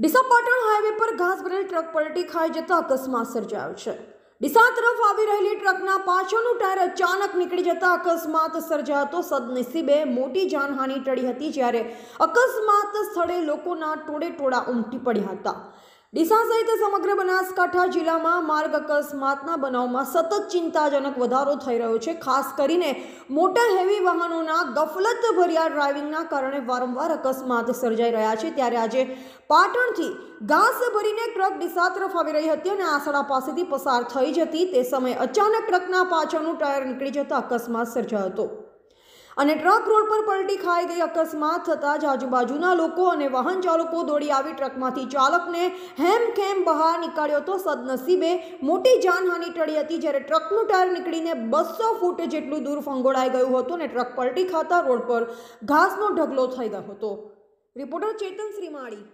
Deesa Patan highway પર ઘાસ ભરેલ ટ્રક પલટી ખાઈ જતા અકસ્માત સર્જાયો છે ડિસા તરફ આવી રહેલી ટ્રકના પાછળનું ટાયર અચાનક નીકળી જતા અકસ્માત સર્જાતો સદનસીબે મોટી જાનહાનિ ટળી હતી જ્યારે અકસ્માત સ્થળે લોકોના ટોળે ટોળા ઉમટી પડ્યા હતા ડીસા સહિત સમગ્ર બનાસકાંઠા જિલ્લામાં માર્ગ અકસ્માતના બનાવમાં સતત ચિંતાજનક વધારો થઈ રહ્યો છે ખાસ કરીને મોટા હેવી વાહનોના ગફલતભર્યા ડ્રાઇવિંગના કારણે વારંવાર અકસ્માત સર્જાઈ રહ્યા છે ત્યારે આજે પાટણથી ઘાસ ભરીને ટ્રક ડીસા તરફ આવી રહી હતી અને આસડા પાસેથી પસાર થઈ જતી તે સમયે અચાનક ટ્રકના પાછળનું ટાયર નીકળી જતા અકસ્માત સર્જાયો હતો અને ટ્રક રોડ પર પલટી ખાઈ ગઈ અકસ્માત થતાં જ આજુબાજુના લોકો અને વાહન ચાલકો દોડી આવી ટ્રકમાંથી ચાલકને હેમખેમ બહાર નીકળ્યો હતો સદનસીબે મોટી જાનહાની ટળી હતી જ્યારે ટ્રકનું ટાયર નીકળીને બસો ફૂટ જેટલું દૂર ફંગોળાઈ ગયું હતું અને ટ્રક પલટી ખાતા રોડ પર ઘાસનો ઢગલો થઈ ગયો હતો રિપોર્ટર ચેતન શ્રીમાળી